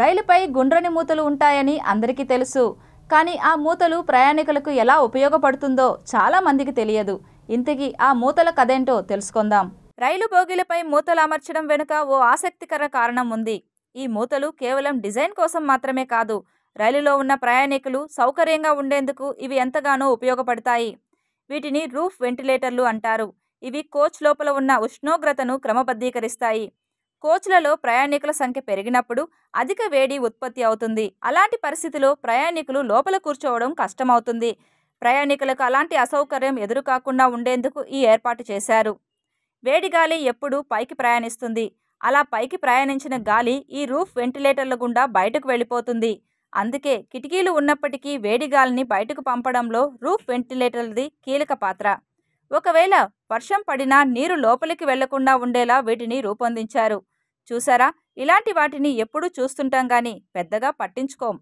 రైలుపై గుండ్రని మూతలు ఉంటాయని అందరికీ తెలుసు కానీ ఆ మూతలు ప్రయాణికులకు ఎలా ఉపయోగపడుతుందో చాలా మందికి తెలియదు ఇంతకీ ఆ మూతల కథేంటో తెలుసుకుందాం రైలు బోగిలపై మూతలు అమర్చడం వెనుక ఓ ఆసక్తికర కారణం ఉంది ఈ మూతలు కేవలం డిజైన్ కోసం మాత్రమే కాదు రైలులో ఉన్న ప్రయాణికులు సౌకర్యంగా ఉండేందుకు ఇవి ఎంతగానో ఉపయోగపడతాయి వీటిని రూఫ్ వెంటిలేటర్లు అంటారు ఇవి కోచ్ లోపల ఉన్న ఉష్ణోగ్రతను క్రమబద్ధీకరిస్తాయి కోచ్లలో ప్రయాణికుల సంఖ్య పెరిగినప్పుడు అధిక వేడి ఉత్పత్తి అవుతుంది అలాంటి పరిస్థితిలో ప్రయాణికులు లోపల కూర్చోవడం కష్టమవుతుంది ప్రయాణికులకు అలాంటి అసౌకర్యం ఎదురుకాకుండా ఉండేందుకు ఈ ఏర్పాటు చేశారు వేడి గాలి ఎప్పుడు పైకి ప్రయాణిస్తుంది అలా పైకి ప్రయాణించిన గాలి ఈ రూఫ్ వెంటిలేటర్ల గుండా బయటకు వెళ్ళిపోతుంది అందుకే కిటికీలు ఉన్నప్పటికీ వేడి గాలిని బయటకు పంపడంలో రూఫ్ వెంటిలేటర్లది కీలక పాత్ర ఒకవేళ వర్షం పడినా నీరు లోపలికి వెళ్లకుండా ఉండేలా వీటిని రూపొందించారు చూసారా ఇలాంటి వాటిని ఎప్పుడూ చూస్తుంటాం కానీ పెద్దగా పట్టించుకోం